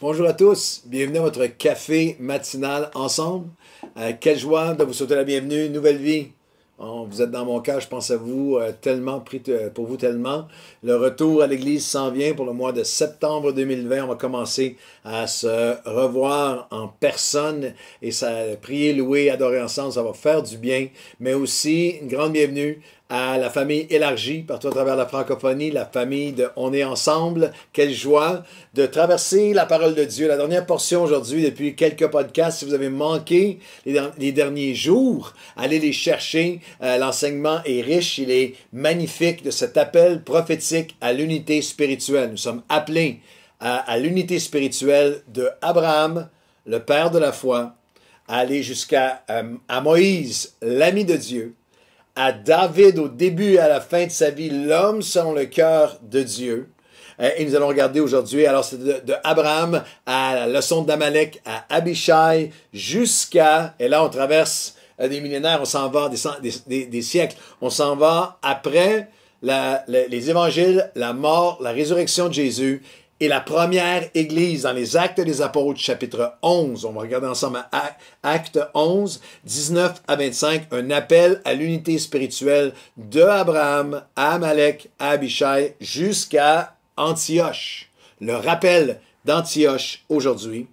Bonjour à tous, bienvenue à votre café matinal ensemble. Euh, quelle joie de vous souhaiter la bienvenue, nouvelle vie. Oh, vous êtes dans mon cas, je pense à vous euh, tellement, pris euh, pour vous tellement. Le retour à l'Église s'en vient pour le mois de septembre 2020. On va commencer à se revoir en personne et ça, prier, louer, adorer ensemble, ça va faire du bien. Mais aussi, une grande bienvenue à la famille élargie partout à travers la francophonie, la famille de On est ensemble. Quelle joie de traverser la parole de Dieu. La dernière portion aujourd'hui depuis quelques podcasts, si vous avez manqué les, derniers jours, allez les chercher. Euh, l'enseignement est riche, il est magnifique de cet appel prophétique à l'unité spirituelle. Nous sommes appelés à, l'unité spirituelle de Abraham, le père de la foi, à aller jusqu'à euh, à Moïse, l'ami de Dieu à David au début et à la fin de sa vie, l'homme selon le cœur de Dieu. Euh, et nous allons regarder aujourd'hui, alors c'est de, Abraham à la leçon d'Amalek, à Abishai, jusqu'à, et là on traverse euh, des millénaires, on s'en va, des, siècles, on s'en va après les évangiles, la mort, la résurrection de Jésus, et la première Église dans les Actes des Apôtres, chapitre 11. On va regarder ensemble Actes 11, 19 à 25, un appel à l'unité spirituelle de Abraham à Amalek, à Abishai, jusqu'à Antioche. Le rappel d'Antioche aujourd'hui,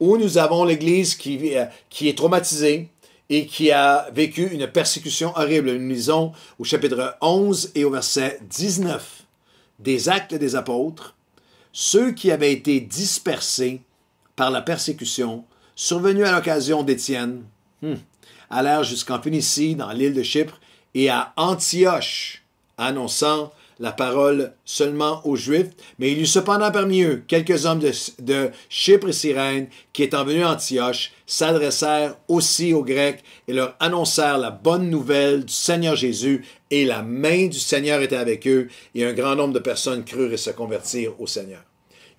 où nous avons l'Église qui, euh, qui est traumatisée, et qui a vécu une persécution horrible. Nous lisons au chapitre 11 et au verset 19 des actes des apôtres ceux qui avaient été dispersés par la persécution survenue à l'occasion d'Étienne hmm, allèrent jusqu'en Phénicie, dans l'île de Chypre, et à Antioche, annonçant la parole seulement aux Juifs, mais il y eut cependant parmi eux quelques hommes de, de Chypre et Cyrène qui, étant venus à Antioche, s'adressèrent aussi aux Grecs et leur annoncèrent la bonne nouvelle du Seigneur Jésus, et la main du Seigneur était avec eux, et un grand nombre de personnes crurent et se convertirent au Seigneur.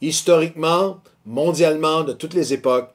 Historiquement, mondialement, de toutes les époques,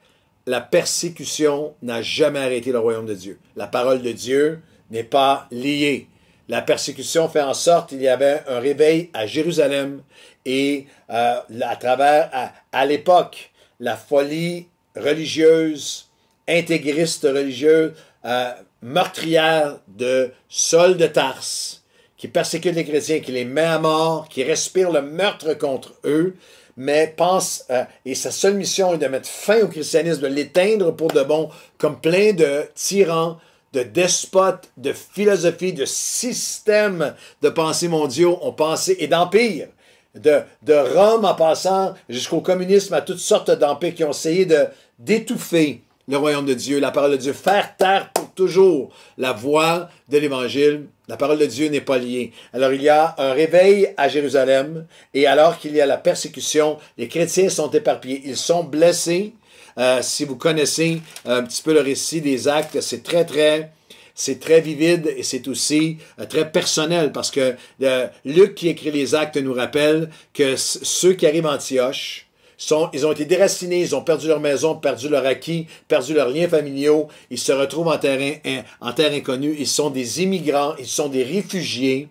la persécution n'a jamais arrêté le royaume de Dieu. La parole de Dieu n'est pas liée la persécution fait en sorte qu'il y avait un réveil à Jérusalem et euh, à travers, à, l'époque, la folie religieuse, intégriste religieuse, euh, meurtrière de Saul de Tarse, qui persécute les chrétiens, qui les met à mort, qui respire le meurtre contre eux, mais pense, euh, et sa seule mission est de mettre fin au christianisme, de l'éteindre pour de bon, comme plein de tyrans de despotes, de philosophies, de systèmes de pensées mondiaux ont pensé, et d'empires, de, de Rome en passant jusqu'au communisme, à toutes sortes d'empires qui ont essayé de d'étouffer le royaume de Dieu, la parole de Dieu, faire taire pour toujours la voix de l'Évangile. La parole de Dieu n'est pas liée. Alors il y a un réveil à Jérusalem, et alors qu'il y a la persécution, les chrétiens sont éparpillés, ils sont blessés, euh, si vous connaissez un petit peu le récit des actes, c'est très, très c'est très vivide et c'est aussi euh, très personnel parce que euh, Luc qui écrit les actes nous rappelle que ceux qui arrivent à Antioche, sont, ils ont été déracinés, ils ont perdu leur maison, perdu leur acquis, perdu leurs liens familiaux, ils se retrouvent en terre, en terre inconnue, ils sont des immigrants, ils sont des réfugiés,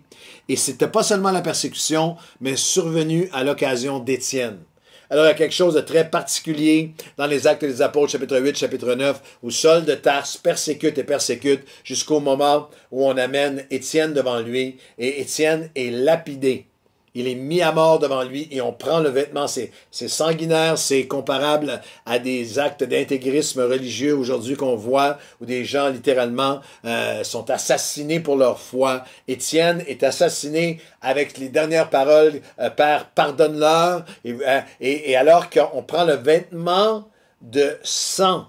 et c'était pas seulement la persécution, mais survenue à l'occasion d'Étienne. Alors, il y a quelque chose de très particulier dans les Actes des Apôtres, chapitre 8, chapitre 9, où Saul de Tarse persécute et persécute jusqu'au moment où on amène Étienne devant lui et Étienne est lapidé. Il est mis à mort devant lui et on prend le vêtement. C'est sanguinaire, c'est comparable à des actes d'intégrisme religieux aujourd'hui qu'on voit, où des gens littéralement euh, sont assassinés pour leur foi. Étienne est assassiné avec les dernières paroles, euh, Père, pardonne-leur. Euh, et, alors qu'on prend le vêtement de sang,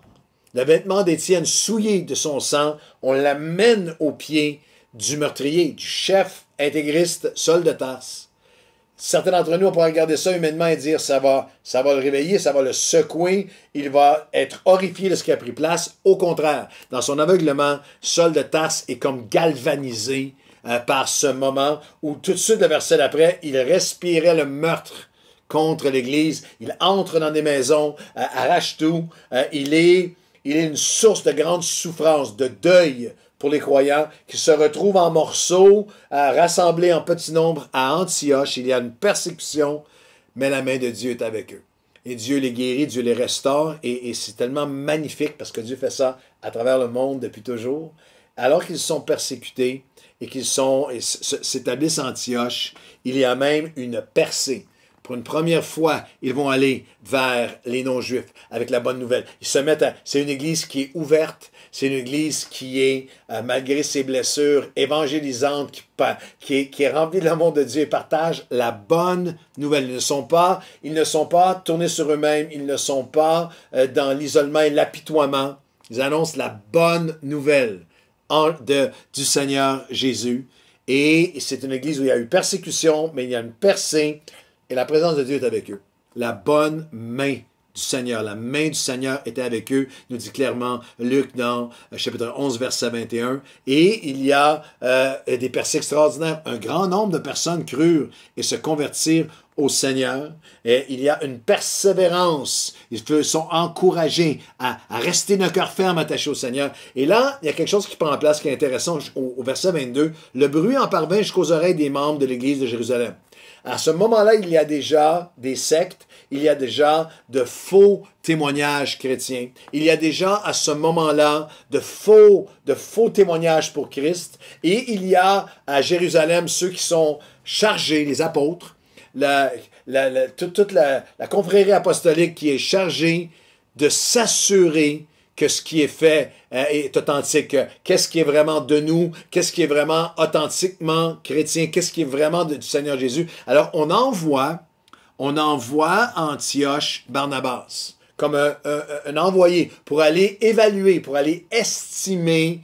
le vêtement d'Étienne souillé de son sang, on l'amène aux pieds du meurtrier, du chef intégriste Sol de tasse. Certains d'entre nous, on pourrait regarder ça humainement et dire ça va, ça va le réveiller, ça va le secouer, il va être horrifié de ce qui a pris place. Au contraire, dans son aveuglement, Sol de Tasse est comme galvanisé euh, par ce moment où tout de suite le verset d'après, il respirait le meurtre contre l'Église, il entre dans des maisons, arrache euh, tout, euh, il, est, il est une source de grande souffrance, de deuil pour les croyants qui se retrouvent en morceaux, euh, rassemblés en petit nombre à Antioche. Il y a une persécution, mais la main de Dieu est avec eux. Et Dieu les guérit, Dieu les restaure, et, c'est tellement magnifique parce que Dieu fait ça à travers le monde depuis toujours. Alors qu'ils sont persécutés et qu'ils sont s'établissent Antioche, il y a même une percée pour une première fois, ils vont aller vers les non-juifs avec la bonne nouvelle. Ils se mettent C'est une église qui est ouverte, c'est une église qui est, euh, malgré ses blessures, évangélisante, qui, est, remplie de l'amour de Dieu et partage la bonne nouvelle. Ils ne sont pas, ils ne sont pas tournés sur eux-mêmes, ils ne sont pas euh, dans l'isolement et l'apitoiement. Ils annoncent la bonne nouvelle de, du Seigneur Jésus. Et c'est une église où il y a eu persécution, mais il y a une percée et la présence de Dieu est avec eux. La bonne main du Seigneur. La main du Seigneur était avec eux, nous dit clairement Luc dans euh, chapitre 11, verset 21. Et il y a euh, des percées extraordinaires. Un grand nombre de personnes crurent et se convertirent au Seigneur. Et il y a une persévérance. Ils sont encouragés à, rester d'un cœur ferme attaché au Seigneur. Et là, il y a quelque chose qui prend en place qui est intéressant au, verset 22. Le bruit en parvint jusqu'aux oreilles des membres de l'Église de Jérusalem. À ce moment-là, il y a déjà des sectes, il y a déjà de faux témoignages chrétiens, il y a déjà à ce moment-là de faux, de faux témoignages pour Christ, et il y a à Jérusalem ceux qui sont chargés, les apôtres, toute la confrérie apostolique qui est chargée de s'assurer que ce qui est fait euh, est authentique. Qu'est-ce qui est vraiment de nous? Qu'est-ce qui est vraiment authentiquement chrétien? Qu'est-ce qui est vraiment du Seigneur Jésus? Alors, on envoie, on envoie Antioche Barnabas comme euh, euh, un, envoyé pour aller évaluer, pour aller estimer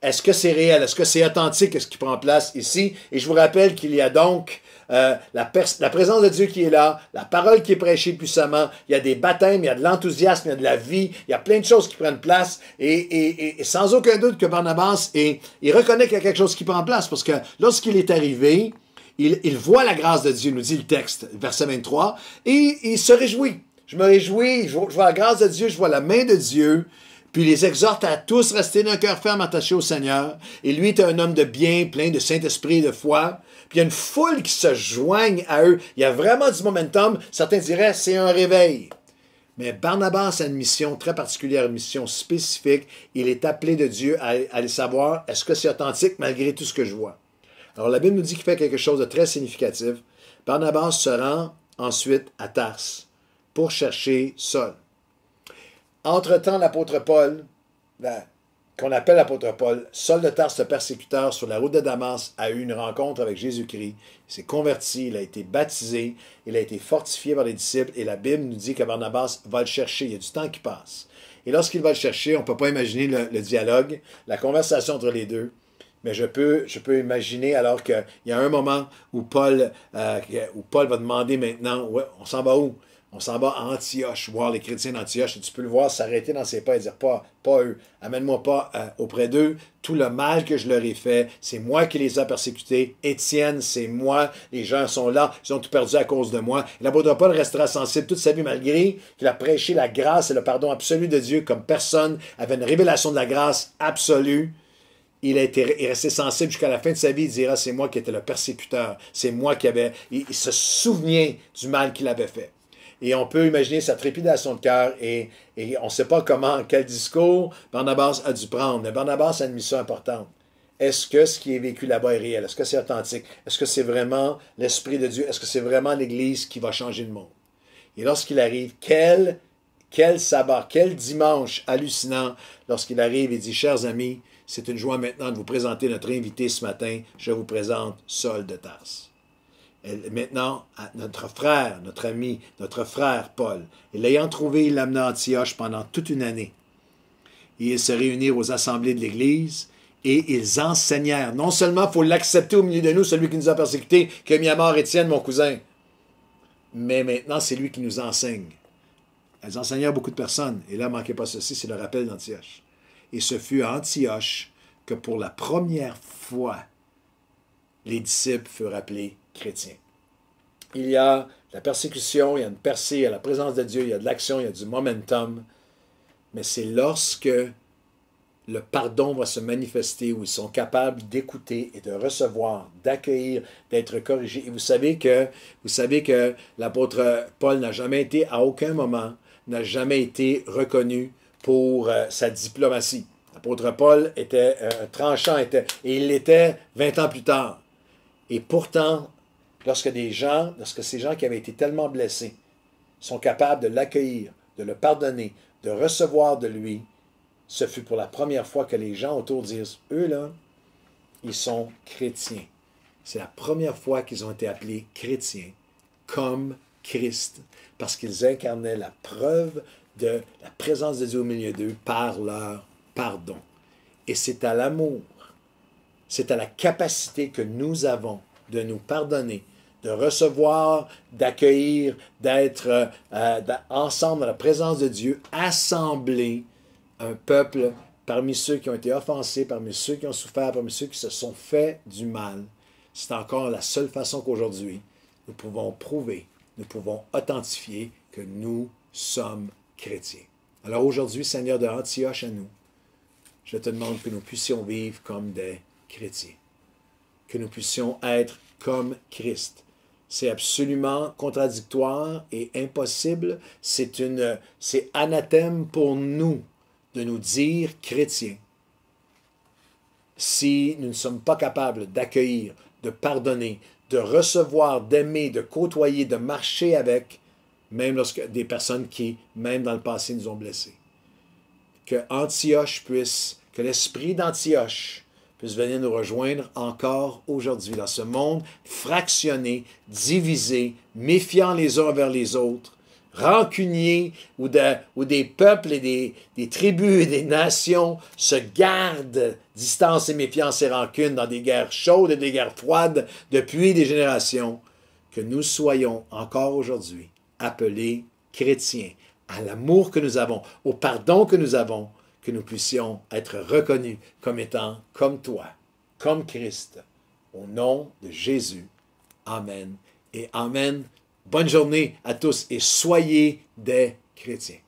est-ce que c'est réel, est-ce que c'est authentique, ce qui prend place ici. Et je vous rappelle qu'il y a donc euh, la, présence de Dieu qui est là, la parole qui est prêchée puissamment, il y a des baptêmes, il y a de l'enthousiasme, il y a de la vie, il y a plein de choses qui prennent place. Et, sans aucun doute que Barnabas, il reconnaît qu'il y a quelque chose qui prend place parce que lorsqu'il est arrivé, il, voit la grâce de Dieu, nous dit le texte, verset 23, et il se réjouit. Je me réjouis, je, vois la grâce de Dieu, je vois la main de Dieu, puis il les exhorte à tous rester d'un cœur ferme attaché au Seigneur. Et lui est un homme de bien, plein de Saint-Esprit de foi. Puis il y a une foule qui se joigne à eux. Il y a vraiment du momentum. Certains diraient, c'est un réveil. Mais Barnabas a une mission très particulière, une mission spécifique. Il est appelé de Dieu à, aller savoir, est-ce que c'est authentique malgré tout ce que je vois? Alors la Bible nous dit qu'il fait quelque chose de très significatif. Barnabas se rend ensuite à Tars pour chercher Saul. Entre-temps, l'apôtre Paul, qu'on appelle l'apôtre Paul, Saul de persécuteur sur la route de Damas, a eu une rencontre avec Jésus-Christ. Il s'est converti, il a été baptisé, il a été fortifié par les disciples et la Bible nous dit que Barnabas va le chercher. Il y a du temps qui passe. Et lorsqu'il va le chercher, on ne peut pas imaginer le, dialogue, la conversation entre les deux. Mais je peux, je peux imaginer alors qu'il y a un moment où Paul, euh, où Paul va demander maintenant, on s'en va où? On s'en va à Antioche, voir les chrétiens d'Antioche, et tu peux le voir s'arrêter dans ses pas et dire Pas, pas eux, amène-moi pas euh, auprès d'eux, tout le mal que je leur ai fait, c'est moi qui les ai persécutés, Étienne, c'est moi, les gens sont là, ils ont tout perdu à cause de moi. L'apôtre Paul restera sensible toute sa vie malgré qu'il a prêché la grâce et le pardon absolu de Dieu comme personne avait une révélation de la grâce absolue. Il, a resté sensible jusqu'à la fin de sa vie. Il dira, c'est moi qui étais le persécuteur. C'est moi qui avait Il, se souvenait du mal qu'il avait fait et on peut imaginer sa trépidation de cœur et, on ne sait pas comment, quel discours Barnabas a dû prendre. Mais Barnabas a une mission importante. Est-ce que ce qui est vécu là-bas est réel? Est-ce que c'est authentique? Est-ce que c'est vraiment l'Esprit de Dieu? Est-ce que c'est vraiment l'Église qui va changer le monde? Et lorsqu'il arrive, quel, quel sabbat, quel dimanche hallucinant lorsqu'il arrive et dit, chers amis, c'est une joie maintenant de vous présenter notre invité ce matin. Je vous présente Sol de Tarse maintenant notre frère, notre ami, notre frère Paul. Et l'ayant trouvé, il l'amena à Antioche pendant toute une année. Et ils se réunirent aux assemblées de l'Église et ils enseignèrent. Non seulement il faut l'accepter au milieu de nous, celui qui nous a persécutés, qui a mis à mort Étienne, mon cousin, mais maintenant c'est lui qui nous enseigne. Elles enseignèrent beaucoup de personnes. Et là, manquez pas ceci, c'est le rappel d'Antioche. Et ce fut à Antioche que pour la première fois, les disciples furent appelés chrétien. Il y a la persécution, il y a une percée, il y a la présence de Dieu, il y a de l'action, il y a du momentum. Mais c'est lorsque le pardon va se manifester, où ils sont capables d'écouter et de recevoir, d'accueillir, d'être corrigés. Et vous savez que, vous savez que l'apôtre Paul n'a jamais été, à aucun moment, n'a jamais été reconnu pour euh, sa diplomatie. L'apôtre Paul était euh, tranchant, était, et il l'était 20 ans plus tard. Et pourtant, lorsque des gens, lorsque ces gens qui avaient été tellement blessés sont capables de l'accueillir, de le pardonner, de recevoir de lui, ce fut pour la première fois que les gens autour disent, eux là, ils sont chrétiens. C'est la première fois qu'ils ont été appelés chrétiens, comme Christ, parce qu'ils incarnaient la preuve de la présence de Dieu au milieu d'eux par leur pardon. Et c'est à l'amour, c'est à la capacité que nous avons de nous pardonner de recevoir, d'accueillir, d'être euh, euh, ensemble dans la présence de Dieu, assembler un peuple parmi ceux qui ont été offensés, parmi ceux qui ont souffert, parmi ceux qui se sont fait du mal. C'est encore la seule façon qu'aujourd'hui, nous pouvons prouver, nous pouvons authentifier que nous sommes chrétiens. Alors aujourd'hui, Seigneur de Antioche à nous, je te demande que nous puissions vivre comme des chrétiens, que nous puissions être comme Christ, c'est absolument contradictoire et impossible. C'est anathème pour nous de nous dire chrétiens. Si nous ne sommes pas capables d'accueillir, de pardonner, de recevoir, d'aimer, de côtoyer, de marcher avec, même lorsque des personnes qui, même dans le passé, nous ont blessés. Que Antioche puisse, que l'esprit d'Antioche puissent venir nous rejoindre encore aujourd'hui dans ce monde fractionné, divisé, méfiant les uns envers les autres, rancunier, où, des peuples et des, des, tribus et des nations se gardent distance et méfiance et rancune dans des guerres chaudes et des guerres froides depuis des générations, que nous soyons encore aujourd'hui appelés chrétiens à l'amour que nous avons, au pardon que nous avons, que nous puissions être reconnus comme étant comme toi, comme Christ. Au nom de Jésus. Amen. Et Amen. Bonne journée à tous et soyez des chrétiens.